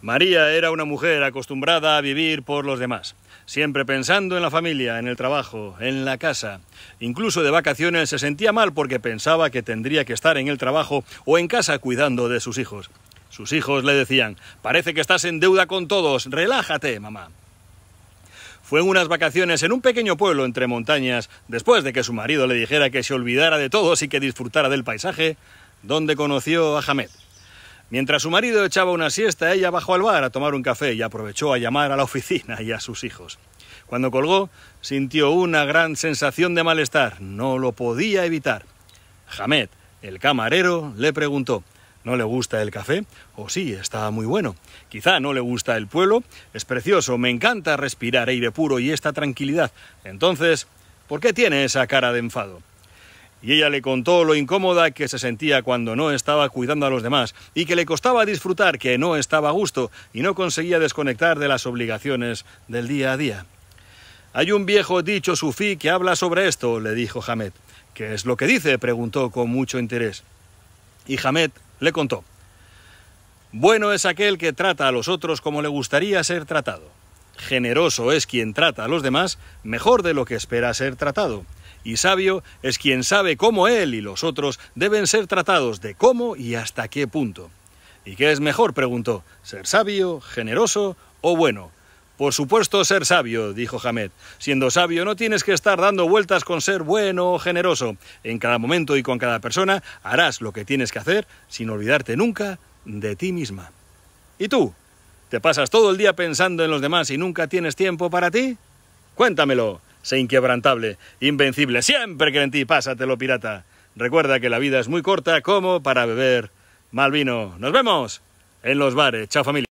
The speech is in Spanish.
María era una mujer acostumbrada a vivir por los demás, siempre pensando en la familia, en el trabajo, en la casa. Incluso de vacaciones se sentía mal porque pensaba que tendría que estar en el trabajo o en casa cuidando de sus hijos. Sus hijos le decían, parece que estás en deuda con todos, relájate, mamá. Fue en unas vacaciones en un pequeño pueblo entre montañas, después de que su marido le dijera que se olvidara de todos y que disfrutara del paisaje, donde conoció a Hamed. Mientras su marido echaba una siesta, ella bajó al bar a tomar un café y aprovechó a llamar a la oficina y a sus hijos. Cuando colgó, sintió una gran sensación de malestar. No lo podía evitar. Hamed, el camarero, le preguntó ¿No le gusta el café? O sí, está muy bueno. Quizá no le gusta el pueblo. Es precioso, me encanta respirar aire puro y esta tranquilidad. Entonces, ¿por qué tiene esa cara de enfado? y ella le contó lo incómoda que se sentía cuando no estaba cuidando a los demás y que le costaba disfrutar, que no estaba a gusto y no conseguía desconectar de las obligaciones del día a día. Hay un viejo dicho sufí que habla sobre esto, le dijo Hamed. ¿Qué es lo que dice? preguntó con mucho interés. Y Hamed le contó. Bueno es aquel que trata a los otros como le gustaría ser tratado. Generoso es quien trata a los demás mejor de lo que espera ser tratado y sabio es quien sabe cómo él y los otros deben ser tratados de cómo y hasta qué punto. ¿Y qué es mejor? preguntó. ¿Ser sabio, generoso o bueno? Por supuesto ser sabio, dijo Hamed. Siendo sabio no tienes que estar dando vueltas con ser bueno o generoso. En cada momento y con cada persona harás lo que tienes que hacer sin olvidarte nunca de ti misma. ¿Y tú? ¿Te pasas todo el día pensando en los demás y nunca tienes tiempo para ti? Cuéntamelo sé inquebrantable, invencible. Siempre que en ti, pásatelo, pirata. Recuerda que la vida es muy corta como para beber mal vino. Nos vemos en los bares. Chao, familia.